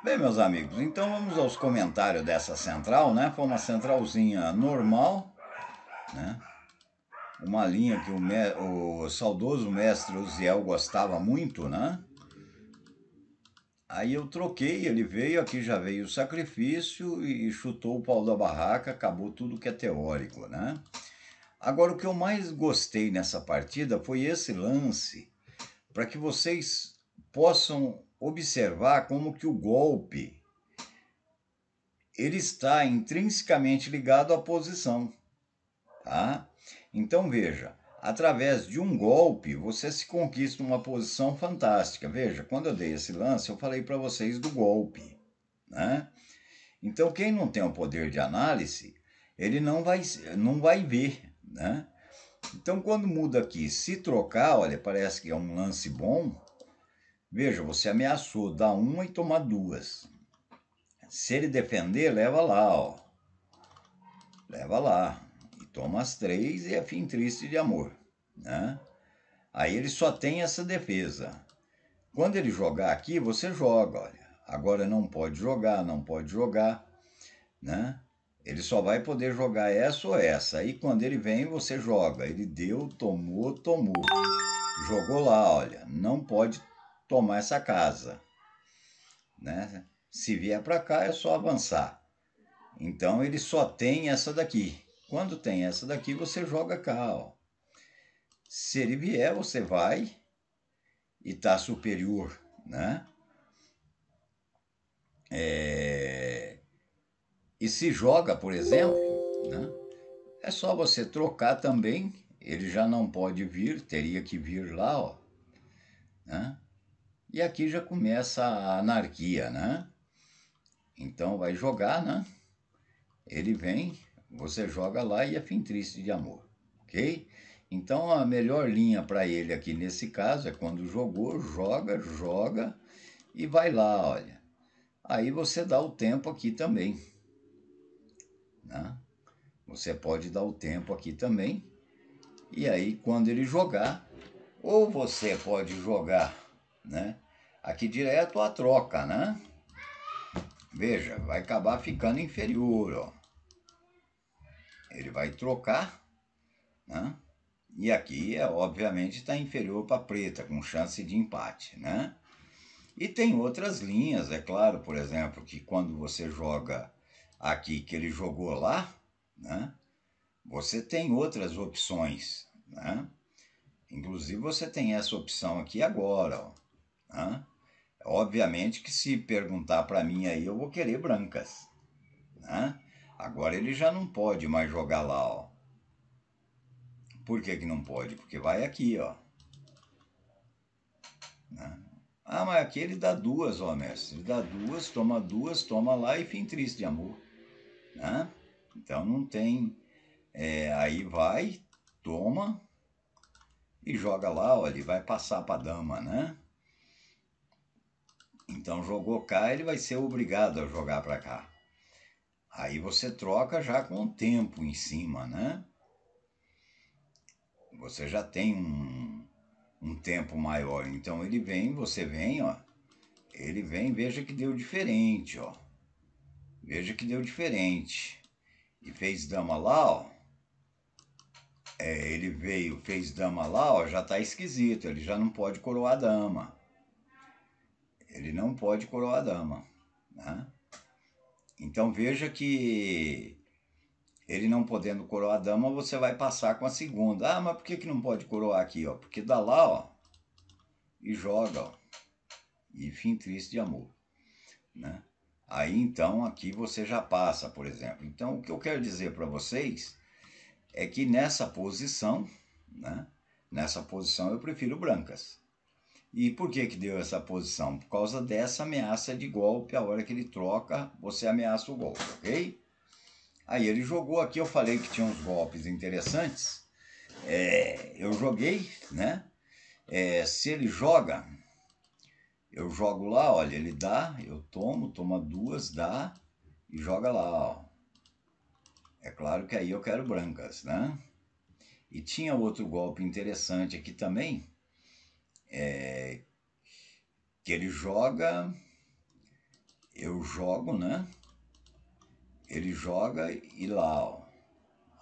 Bem, meus amigos, então vamos aos comentários dessa central, né? Foi uma centralzinha normal, né? Uma linha que o, me... o saudoso mestre Uziel gostava muito, né? Aí eu troquei, ele veio, aqui já veio o sacrifício e chutou o pau da barraca, acabou tudo que é teórico, né? Agora, o que eu mais gostei nessa partida foi esse lance, para que vocês possam observar como que o golpe ele está intrinsecamente ligado à posição, tá? Então veja, através de um golpe você se conquista uma posição fantástica. Veja, quando eu dei esse lance, eu falei para vocês do golpe, né? Então quem não tem o poder de análise, ele não vai não vai ver, né? Então quando muda aqui, se trocar, olha, parece que é um lance bom, Veja, você ameaçou, dá uma e toma duas. Se ele defender, leva lá, ó. Leva lá. E toma as três e é fim triste de amor, né? Aí ele só tem essa defesa. Quando ele jogar aqui, você joga, olha. Agora não pode jogar, não pode jogar, né? Ele só vai poder jogar essa ou essa. Aí quando ele vem, você joga. Ele deu, tomou, tomou. Jogou lá, olha. Não pode tomar essa casa. Né? Se vier para cá é só avançar. Então ele só tem essa daqui. Quando tem essa daqui, você joga cá. Ó. Se ele vier, você vai e tá superior, né? É... E se joga, por exemplo, né? é só você trocar também. Ele já não pode vir, teria que vir lá, ó. Né? E aqui já começa a anarquia, né? Então vai jogar, né? Ele vem, você joga lá e é fim triste de amor, ok? Então a melhor linha para ele aqui nesse caso é quando jogou, joga, joga e vai lá, olha. Aí você dá o tempo aqui também, né? Você pode dar o tempo aqui também. E aí quando ele jogar, ou você pode jogar né? Aqui direto a troca, né? Veja, vai acabar ficando inferior, ó. Ele vai trocar, né? E aqui, é, obviamente, está inferior para preta, com chance de empate, né? E tem outras linhas, é claro, por exemplo, que quando você joga aqui que ele jogou lá, né? Você tem outras opções, né? Inclusive você tem essa opção aqui agora, ó. Né? Obviamente que se perguntar para mim aí, eu vou querer brancas. Né? Agora ele já não pode mais jogar lá, ó. Por que, que não pode? Porque vai aqui, ó. Né? Ah, mas aqui ele dá duas, ó, mestre. Ele dá duas, toma duas, toma lá e fim triste de amor. Né? Então não tem. É, aí vai, toma e joga lá, ó. Ele vai passar pra dama, né? Então jogou cá, ele vai ser obrigado a jogar para cá. Aí você troca já com o tempo em cima, né? Você já tem um, um tempo maior. Então ele vem, você vem, ó. Ele vem, veja que deu diferente, ó. Veja que deu diferente. E fez dama lá, ó. É, ele veio, fez dama lá, ó, já tá esquisito, ele já não pode coroar dama. Ele não pode coroar a dama. Né? Então veja que ele não podendo coroar a dama, você vai passar com a segunda. Ah, mas por que, que não pode coroar aqui? Ó? Porque dá lá, ó, e joga, ó, e fim triste de amor. Né? Aí então aqui você já passa, por exemplo. Então o que eu quero dizer para vocês é que nessa posição, né, nessa posição eu prefiro brancas. E por que, que deu essa posição? Por causa dessa ameaça de golpe, a hora que ele troca, você ameaça o golpe, ok? Aí ele jogou aqui, eu falei que tinha uns golpes interessantes. É, eu joguei, né? É, se ele joga, eu jogo lá, olha, ele dá, eu tomo, toma duas, dá e joga lá, ó. É claro que aí eu quero brancas, né? E tinha outro golpe interessante aqui também, é, que ele joga, eu jogo, né? Ele joga e lá, ó.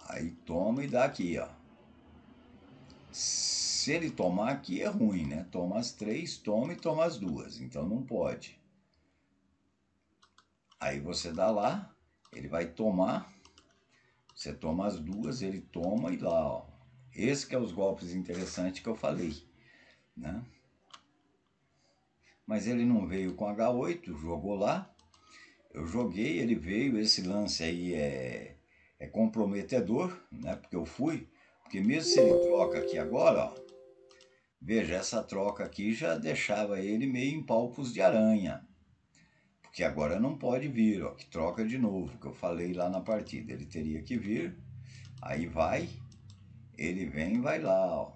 Aí toma e dá aqui, ó. Se ele tomar aqui é ruim, né? Toma as três, toma e toma as duas. Então não pode. Aí você dá lá, ele vai tomar. Você toma as duas, ele toma e lá, ó. Esse que é os golpes interessantes que eu falei. Né? Mas ele não veio com H8, jogou lá. Eu joguei, ele veio. Esse lance aí é, é comprometedor, né? porque eu fui. Porque mesmo se ele troca aqui agora, ó, veja, essa troca aqui já deixava ele meio em palpos de aranha. Porque agora não pode vir, ó, que troca de novo, que eu falei lá na partida. Ele teria que vir, aí vai, ele vem vai lá, ó.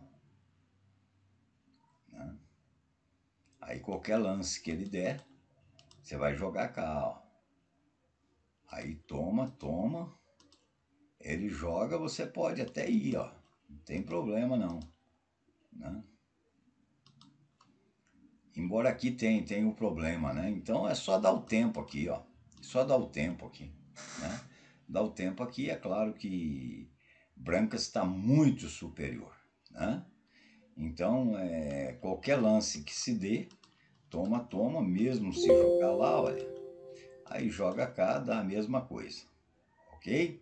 Aí qualquer lance que ele der, você vai jogar cá, ó. Aí toma, toma. Ele joga, você pode até ir, ó. Não tem problema não. Né? Embora aqui tem, tem um problema, né? Então é só dar o tempo aqui, ó. Só dar o tempo aqui, né? Dar o tempo aqui, é claro que Branca está muito superior, né? Então, é, qualquer lance que se dê, toma, toma, mesmo se jogar lá, olha. Aí joga cá, dá a mesma coisa, ok?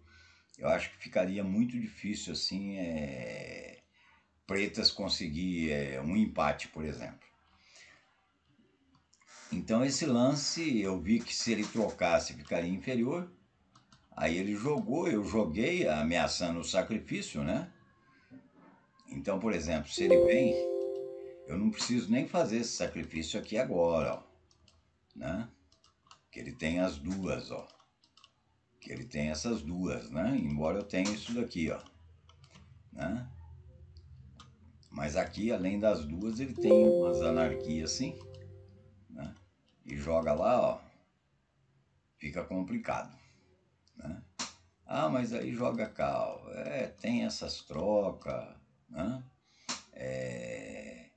Eu acho que ficaria muito difícil, assim, é, Pretas conseguir é, um empate, por exemplo. Então, esse lance, eu vi que se ele trocasse, ficaria inferior. Aí ele jogou, eu joguei, ameaçando o sacrifício, né? Então, por exemplo, se ele vem, eu não preciso nem fazer esse sacrifício aqui agora, ó, né? Que ele tem as duas, ó. Que ele tem essas duas, né? Embora eu tenha isso daqui, ó, né? Mas aqui, além das duas, ele tem umas anarquias assim, né? E joga lá, ó. Fica complicado, né? Ah, mas aí joga cá, ó. É, tem essas trocas né? é,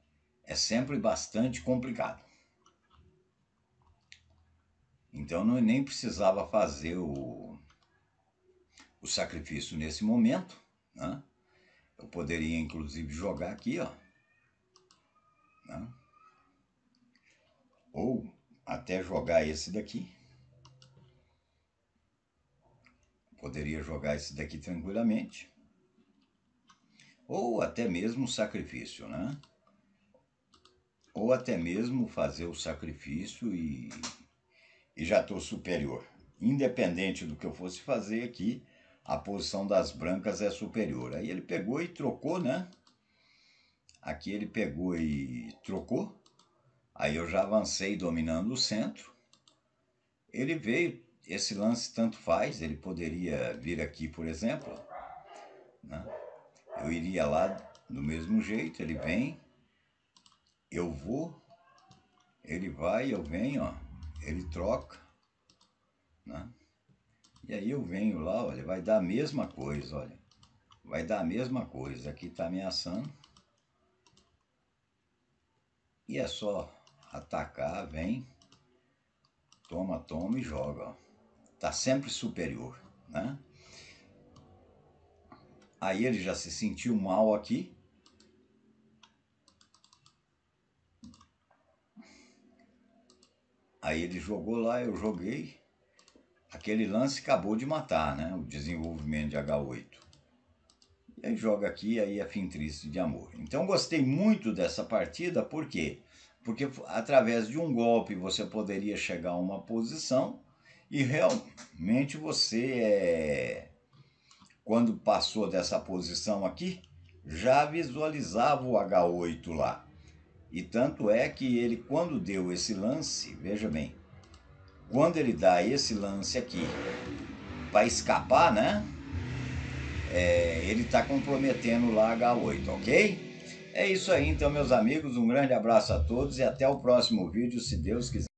é sempre bastante complicado. Então não nem precisava fazer o, o sacrifício nesse momento. Né? Eu poderia inclusive jogar aqui, ó. Né? Ou até jogar esse daqui. Poderia jogar esse daqui tranquilamente ou até mesmo sacrifício, né? Ou até mesmo fazer o sacrifício e, e já estou superior. Independente do que eu fosse fazer aqui, a posição das brancas é superior. Aí ele pegou e trocou, né? Aqui ele pegou e trocou. Aí eu já avancei dominando o centro. Ele veio, esse lance tanto faz, ele poderia vir aqui, por exemplo, né? eu iria lá do mesmo jeito, ele vem, eu vou, ele vai, eu venho, ó, ele troca, né? E aí eu venho lá, olha, vai dar a mesma coisa, olha. Vai dar a mesma coisa, aqui está ameaçando. E é só atacar, vem, toma, toma e joga, ó. Tá sempre superior, né? Aí ele já se sentiu mal aqui. Aí ele jogou lá, eu joguei. Aquele lance acabou de matar, né? O desenvolvimento de H8. E aí joga aqui, aí é fim triste de amor. Então gostei muito dessa partida, por quê? Porque através de um golpe você poderia chegar a uma posição e realmente você é quando passou dessa posição aqui, já visualizava o H8 lá. E tanto é que ele, quando deu esse lance, veja bem, quando ele dá esse lance aqui para escapar, né? É, ele está comprometendo lá H8, ok? É isso aí, então, meus amigos. Um grande abraço a todos e até o próximo vídeo, se Deus quiser.